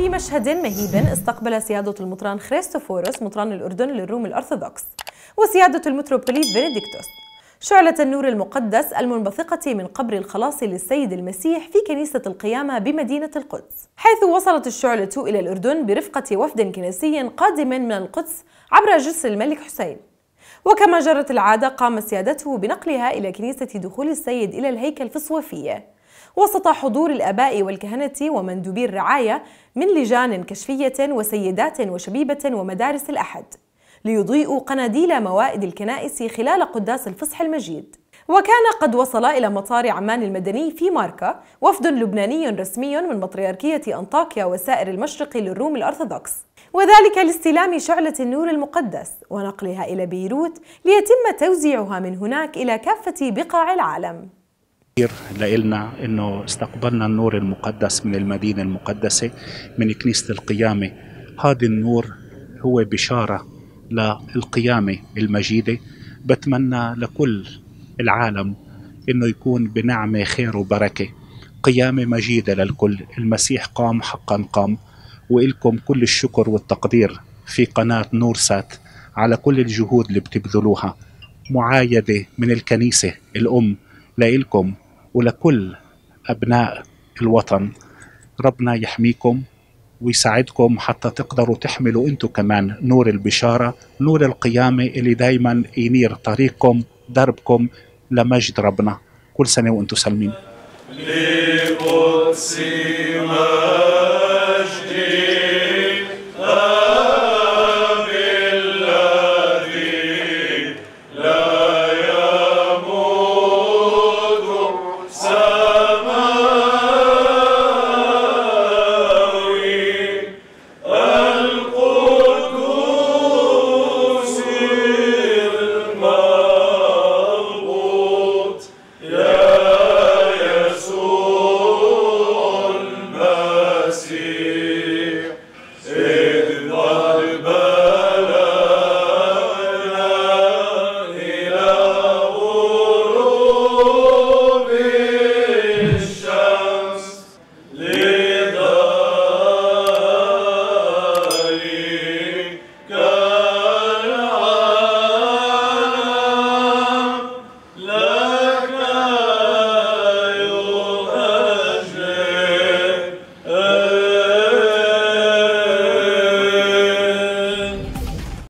وفي مشهد مهيب استقبل سيادة المطران خريستوفوروس مطران الأردن للروم الأرثوذكس وسيادة المتروبوليت بنديكتوس شعلة النور المقدس المنبثقة من قبر الخلاص للسيد المسيح في كنيسة القيامة بمدينة القدس حيث وصلت الشعلة إلى الأردن برفقة وفد كنسي قادم من القدس عبر جسر الملك حسين وكما جرت العادة قام سيادته بنقلها إلى كنيسة دخول السيد إلى الهيكل في الصوفية وسط حضور الآباء والكهنة ومندوبي الرعاية من لجان كشفية وسيدات وشبيبة ومدارس الأحد ليضيئوا قناديل موائد الكنائس خلال قداس الفصح المجيد وكان قد وصل إلى مطار عمان المدني في ماركا وفد لبناني رسمي من مطريركية أنطاكيا وسائر المشرق للروم الأرثوذكس وذلك لاستلام شعلة النور المقدس ونقلها إلى بيروت ليتم توزيعها من هناك إلى كافة بقاع العالم كبير لإلنا أنه استقبلنا النور المقدس من المدينة المقدسة من كنيسة القيامة هذا النور هو بشارة للقيامة المجيدة بتمنى لكل العالم أنه يكون بنعمة خير وبركة قيامة مجيدة للكل المسيح قام حقا قام وإلكم كل الشكر والتقدير في قناة نور سات على كل الجهود اللي بتبذلوها معايدة من الكنيسة الأم لإلكم ولكل أبناء الوطن ربنا يحميكم ويساعدكم حتى تقدروا تحملوا انتم كمان نور البشاره، نور القيامه اللي دائما ينير طريقكم، دربكم لمجد ربنا، كل سنه وانتم سالمين. لقدس